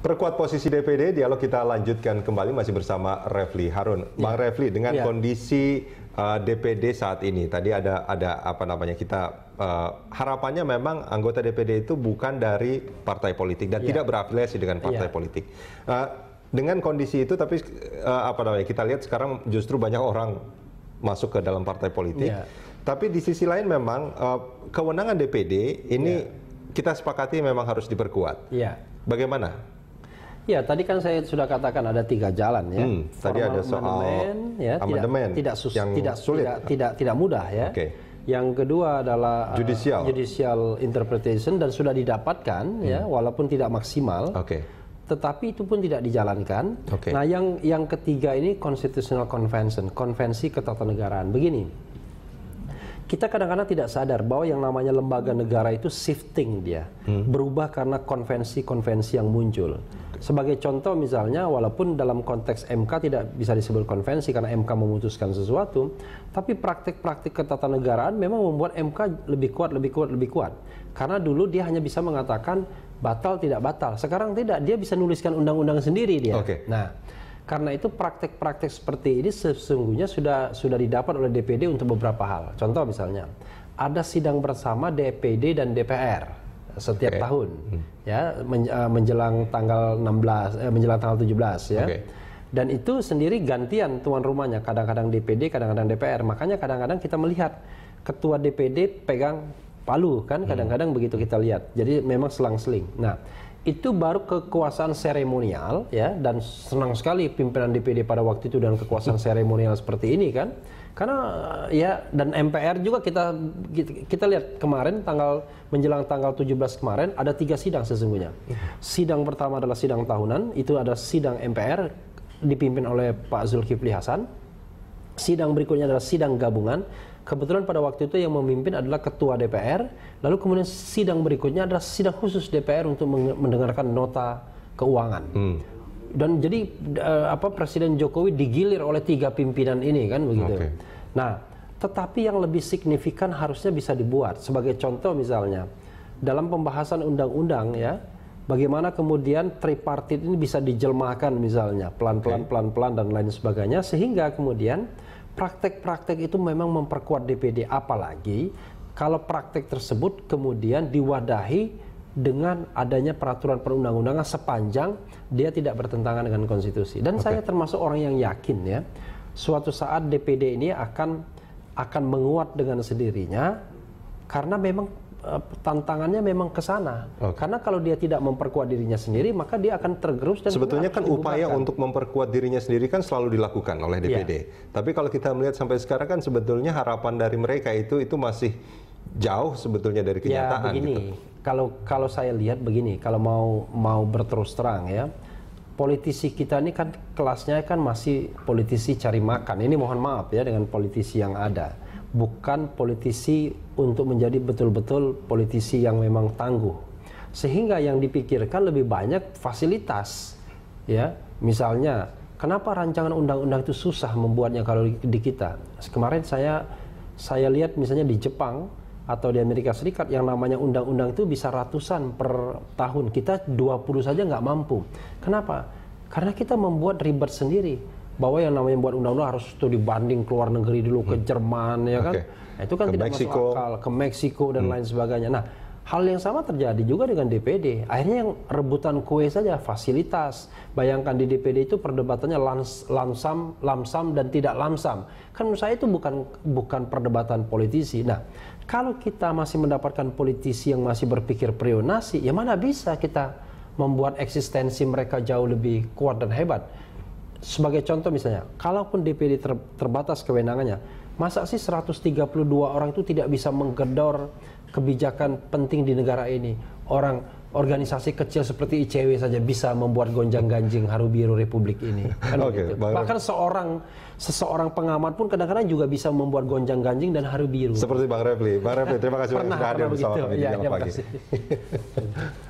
Perkuat posisi DPD, dialog kita lanjutkan kembali masih bersama Refli Harun. Ya. Bang Refli, dengan ya. kondisi uh, DPD saat ini, tadi ada ada apa namanya kita uh, harapannya memang anggota DPD itu bukan dari partai politik dan ya. tidak berafiliasi dengan partai ya. politik. Uh, dengan kondisi itu, tapi uh, apa namanya kita lihat sekarang justru banyak orang masuk ke dalam partai politik. Ya. Tapi di sisi lain memang uh, kewenangan DPD ini ya. kita sepakati memang harus diperkuat. Ya. Bagaimana Ya, tadi kan saya sudah katakan ada tiga jalan ya. Hmm, tadi ada soal amandemen, ya, amandemen tidak, tidak, yang tidak sulit, tidak, tidak, tidak mudah ya. Okay. Yang kedua adalah eh, judicial, uh, judicial interpretation dan sudah didapatkan hmm. ya, walaupun tidak maksimal. Okay. Tetapi itu pun tidak dijalankan. Okay. Nah, yang yang ketiga ini constitutional convention, konvensi ketatanegaraan. Begini kita kadang-kadang tidak sadar bahwa yang namanya lembaga negara itu shifting dia, hmm. berubah karena konvensi-konvensi yang muncul. Sebagai contoh misalnya, walaupun dalam konteks MK tidak bisa disebut konvensi karena MK memutuskan sesuatu, tapi praktik-praktik ketatanegaraan memang membuat MK lebih kuat, lebih kuat, lebih kuat. Karena dulu dia hanya bisa mengatakan batal tidak batal. Sekarang tidak, dia bisa nuliskan undang-undang sendiri dia. Okay. Nah, karena itu praktek-praktek seperti ini sesungguhnya sudah sudah didapat oleh DPD untuk beberapa hal. Contoh misalnya, ada sidang bersama DPD dan DPR setiap okay. tahun hmm. ya menjelang tanggal 16 eh, menjelang tanggal 17 eh, ya. Okay. Dan itu sendiri gantian tuan rumahnya, kadang-kadang DPD, kadang-kadang DPR. Makanya kadang-kadang kita melihat ketua DPD pegang palu kan hmm. kadang-kadang hmm. begitu kita lihat. Jadi memang selang-seling. Nah, itu baru kekuasaan seremonial ya dan senang sekali pimpinan DPD pada waktu itu dengan kekuasaan hmm. seremonial seperti ini kan karena ya dan MPR juga kita kita lihat kemarin tanggal menjelang tanggal 17 kemarin ada tiga sidang sesungguhnya iya. sidang pertama adalah sidang tahunan itu ada sidang MPR dipimpin oleh Pak Zulkifli Hasan sidang berikutnya adalah sidang gabungan Kebetulan pada waktu itu yang memimpin adalah ketua DPR, lalu kemudian sidang berikutnya adalah sidang khusus DPR untuk mendengarkan nota keuangan. Hmm. Dan jadi uh, apa Presiden Jokowi digilir oleh tiga pimpinan ini kan begitu. Okay. Nah, tetapi yang lebih signifikan harusnya bisa dibuat. Sebagai contoh misalnya dalam pembahasan undang-undang ya, bagaimana kemudian tripartit ini bisa dijelmakan misalnya pelan-pelan pelan-pelan dan lain sebagainya sehingga kemudian praktek-praktek itu memang memperkuat DPD apalagi kalau praktek tersebut kemudian diwadahi dengan adanya peraturan perundang-undangan sepanjang dia tidak bertentangan dengan konstitusi. Dan okay. saya termasuk orang yang yakin ya, suatu saat DPD ini akan akan menguat dengan sendirinya karena memang Eh, tantangannya memang ke sana. Okay. Karena kalau dia tidak memperkuat dirinya sendiri, maka dia akan tergerus dan sebetulnya kan upaya untuk memperkuat dirinya sendiri kan selalu dilakukan oleh DPD. Iya. Yeah. Tapi kalau kita melihat sampai sekarang kan sebetulnya harapan dari mereka itu itu masih jauh sebetulnya dari ya, kenyataan. Ya begini, gitu. kalau kalau saya lihat begini, kalau mau mau berterus terang ya, politisi kita ini kan kelasnya kan masih politisi cari makan. Ini mohon maaf ya dengan politisi yang ada bukan politisi untuk menjadi betul-betul politisi yang memang tangguh. Sehingga yang dipikirkan lebih banyak fasilitas. Ya, misalnya kenapa rancangan undang-undang itu susah membuatnya kalau di kita? Kemarin saya saya lihat misalnya di Jepang atau di Amerika Serikat yang namanya undang-undang itu bisa ratusan per tahun. Kita 20 saja nggak mampu. Kenapa? Karena kita membuat ribet sendiri bahwa yang namanya buat undang-undang harus studi banding keluar negeri dulu ke hmm. Jerman ya kan. Nah, itu kan ke tidak Mexico. masuk akal ke Meksiko dan hmm. lain sebagainya. Nah, hal yang sama terjadi juga dengan DPD. Akhirnya yang rebutan kue saja fasilitas. Bayangkan di DPD itu perdebatannya lans, lamsam, lamsam dan tidak lamsam. Kan menurut saya itu bukan bukan perdebatan politisi. Nah, kalau kita masih mendapatkan politisi yang masih berpikir prionasi, ya mana bisa kita membuat eksistensi mereka jauh lebih kuat dan hebat sebagai contoh misalnya, kalaupun DPD ter, terbatas kewenangannya, masa sih 132 orang itu tidak bisa menggedor kebijakan penting di negara ini? Orang organisasi kecil seperti ICW saja bisa membuat gonjang-ganjing haru biru republik ini. Kan okay, gitu. Bahkan seorang seseorang pengamat pun kadang-kadang juga bisa membuat gonjang-ganjing dan haru biru. Seperti Bang Refli. Bang Refli, terima kasih banyak sudah hadir bersama kami ya, di iya, iya, pagi.